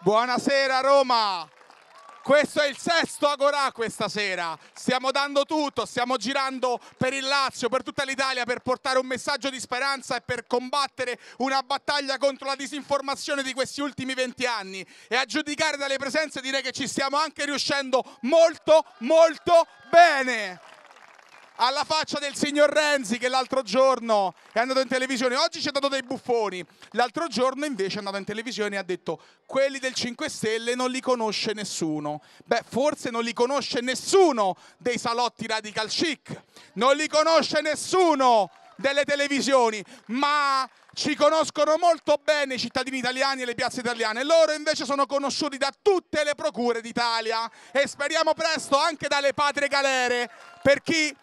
Buonasera Roma! Questo è il sesto Agorà questa sera. Stiamo dando tutto, stiamo girando per il Lazio, per tutta l'Italia per portare un messaggio di speranza e per combattere una battaglia contro la disinformazione di questi ultimi anni. E a giudicare dalle presenze direi che ci stiamo anche riuscendo molto molto bene alla faccia del signor Renzi che l'altro giorno è andato in televisione, oggi ci ha dato dei buffoni, l'altro giorno invece è andato in televisione e ha detto quelli del 5 Stelle non li conosce nessuno. Beh, forse non li conosce nessuno dei salotti radical chic, non li conosce nessuno delle televisioni, ma ci conoscono molto bene i cittadini italiani e le piazze italiane. Loro invece sono conosciuti da tutte le procure d'Italia e speriamo presto anche dalle patrie galere per chi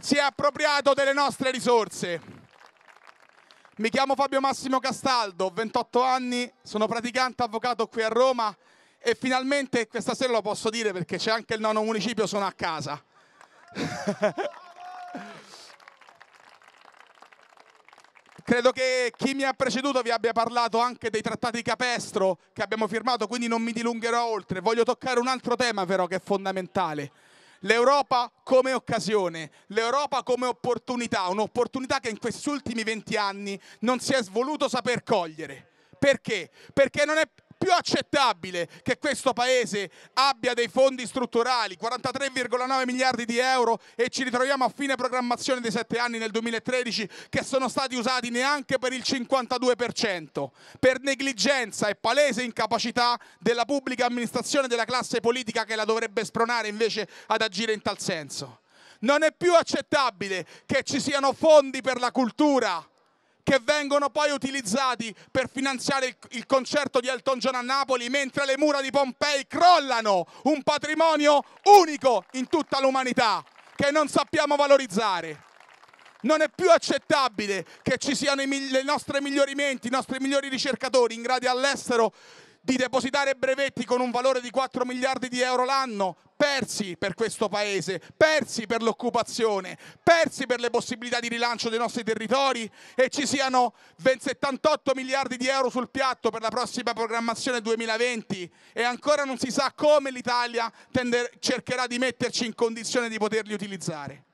si è appropriato delle nostre risorse. Mi chiamo Fabio Massimo Castaldo, ho 28 anni, sono praticante avvocato qui a Roma e finalmente questa sera lo posso dire perché c'è anche il nono municipio, sono a casa. Credo che chi mi ha preceduto vi abbia parlato anche dei trattati capestro che abbiamo firmato, quindi non mi dilungherò oltre. Voglio toccare un altro tema però che è fondamentale L'Europa come occasione, l'Europa come opportunità, un'opportunità che in questi ultimi anni non si è voluto saper cogliere. Perché? Perché non è, più accettabile che questo Paese abbia dei fondi strutturali, 43,9 miliardi di euro e ci ritroviamo a fine programmazione dei sette anni nel 2013 che sono stati usati neanche per il 52%, per negligenza e palese incapacità della pubblica amministrazione e della classe politica che la dovrebbe spronare invece ad agire in tal senso. Non è più accettabile che ci siano fondi per la cultura che vengono poi utilizzati per finanziare il, il concerto di Elton John a Napoli, mentre le mura di Pompei crollano, un patrimonio unico in tutta l'umanità che non sappiamo valorizzare. Non è più accettabile che ci siano i, le nostre migliori menti, i nostri migliori ricercatori in grado all'estero di depositare brevetti con un valore di 4 miliardi di euro l'anno persi per questo paese, persi per l'occupazione, persi per le possibilità di rilancio dei nostri territori e ci siano 78 miliardi di euro sul piatto per la prossima programmazione 2020 e ancora non si sa come l'Italia cercherà di metterci in condizione di poterli utilizzare.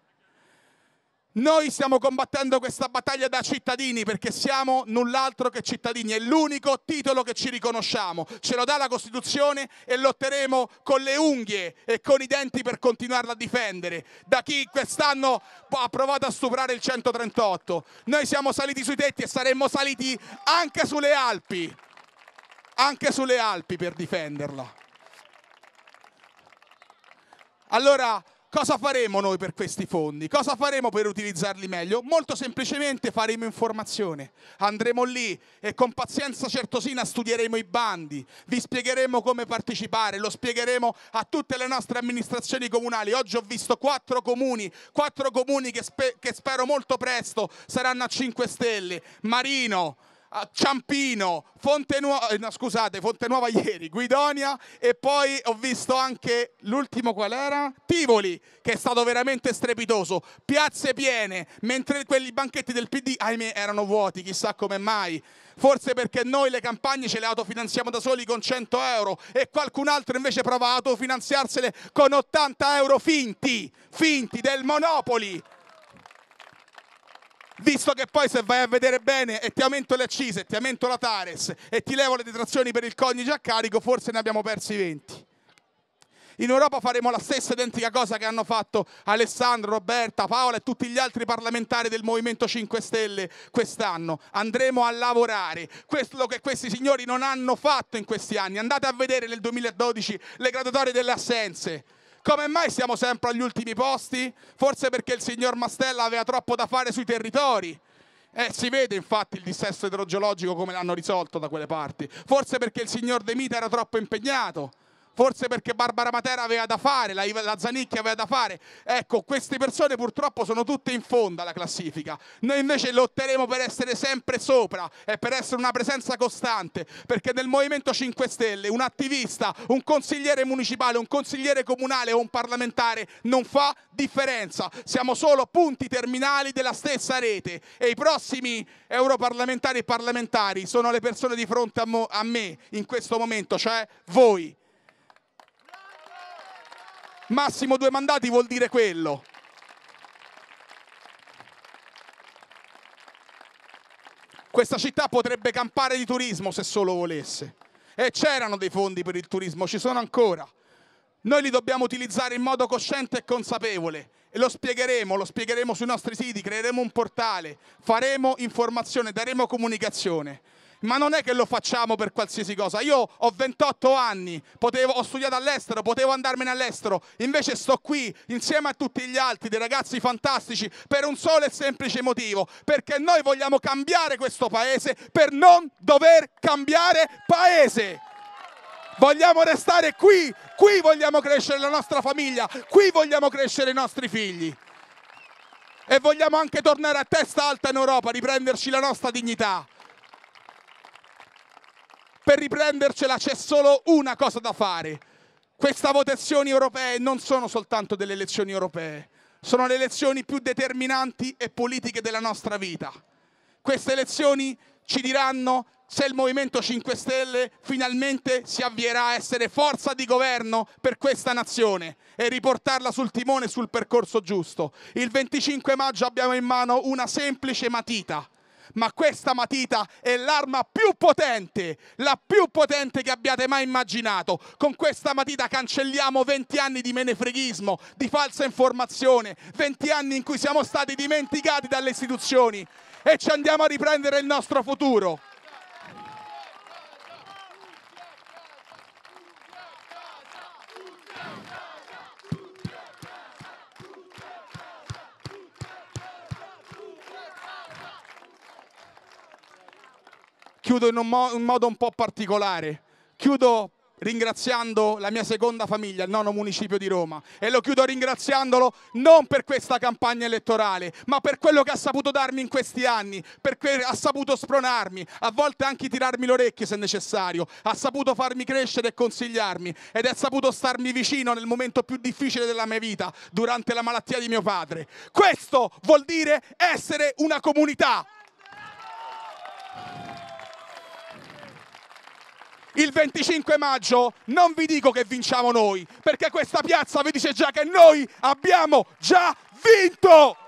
Noi stiamo combattendo questa battaglia da cittadini perché siamo null'altro che cittadini, è l'unico titolo che ci riconosciamo, ce lo dà la Costituzione e lotteremo con le unghie e con i denti per continuarla a difendere da chi quest'anno ha provato a stuprare il 138. Noi siamo saliti sui tetti e saremmo saliti anche sulle Alpi, anche sulle Alpi per difenderla. Allora Cosa faremo noi per questi fondi? Cosa faremo per utilizzarli meglio? Molto semplicemente faremo informazione. Andremo lì e con pazienza certosina studieremo i bandi, vi spiegheremo come partecipare, lo spiegheremo a tutte le nostre amministrazioni comunali. Oggi ho visto quattro comuni, quattro comuni che, spe che spero molto presto saranno a 5 stelle. Marino, Ciampino, Fontenuova, eh, no, scusate, Fontenuova ieri, Guidonia e poi ho visto anche l'ultimo qual era? Tivoli, che è stato veramente strepitoso, piazze piene, mentre quelli banchetti del PD, ahimè, erano vuoti, chissà come mai. Forse perché noi le campagne ce le autofinanziamo da soli con 100 euro e qualcun altro invece prova a autofinanziarsele con 80 euro finti, finti del Monopoli visto che poi se vai a vedere bene e ti aumento le accise, ti aumento la Tares e ti levo le detrazioni per il coniuge a carico, forse ne abbiamo persi 20. In Europa faremo la stessa identica cosa che hanno fatto Alessandro, Roberta, Paola e tutti gli altri parlamentari del Movimento 5 Stelle quest'anno. Andremo a lavorare. Quello che questi signori non hanno fatto in questi anni. Andate a vedere nel 2012 le graduatorie delle assenze come mai siamo sempre agli ultimi posti? Forse perché il signor Mastella aveva troppo da fare sui territori. Eh, si vede infatti il dissesto idrogeologico come l'hanno risolto da quelle parti. Forse perché il signor De Mita era troppo impegnato forse perché Barbara Matera aveva da fare, la, la Zanicchi aveva da fare. Ecco, queste persone purtroppo sono tutte in fondo alla classifica. Noi invece lotteremo per essere sempre sopra e per essere una presenza costante, perché nel Movimento 5 Stelle un attivista, un consigliere municipale, un consigliere comunale o un parlamentare non fa differenza. Siamo solo punti terminali della stessa rete e i prossimi europarlamentari e parlamentari sono le persone di fronte a, a me in questo momento, cioè voi. Massimo due mandati vuol dire quello. Questa città potrebbe campare di turismo se solo volesse. E c'erano dei fondi per il turismo, ci sono ancora. Noi li dobbiamo utilizzare in modo cosciente e consapevole e lo spiegheremo, lo spiegheremo sui nostri siti, creeremo un portale, faremo informazione, daremo comunicazione ma non è che lo facciamo per qualsiasi cosa. Io ho 28 anni, potevo, ho studiato all'estero, potevo andarmene all'estero, invece sto qui insieme a tutti gli altri, dei ragazzi fantastici, per un solo e semplice motivo, perché noi vogliamo cambiare questo paese per non dover cambiare paese. Vogliamo restare qui, qui vogliamo crescere la nostra famiglia, qui vogliamo crescere i nostri figli. E vogliamo anche tornare a testa alta in Europa, riprenderci la nostra dignità. Per riprendercela c'è solo una cosa da fare. Queste votazioni europee non sono soltanto delle elezioni europee, sono le elezioni più determinanti e politiche della nostra vita. Queste elezioni ci diranno se il Movimento 5 Stelle finalmente si avvierà a essere forza di governo per questa nazione e riportarla sul timone sul percorso giusto. Il 25 maggio abbiamo in mano una semplice matita ma questa matita è l'arma più potente, la più potente che abbiate mai immaginato. Con questa matita cancelliamo 20 anni di menefreghismo, di falsa informazione, 20 anni in cui siamo stati dimenticati dalle istituzioni e ci andiamo a riprendere il nostro futuro. chiudo in un, mo- in modo un po' particolare. Chiudo ringraziando la mia seconda famiglia, il nono municipio di Roma. E lo chiudo ringraziandolo non per questa campagna elettorale, ma per quello che ha saputo darmi in questi anni, perché ha saputo spronarmi, a volte anche tirarmi le orecchie se necessario, ha saputo farmi crescere e consigliarmi ed ha saputo starmi vicino nel momento più difficile della mia vita, durante la malattia di mio padre. Questo vuol dire essere una comunità. Applausi il 25 maggio non vi dico che vinciamo noi, perché questa piazza vi dice già che noi abbiamo già vinto!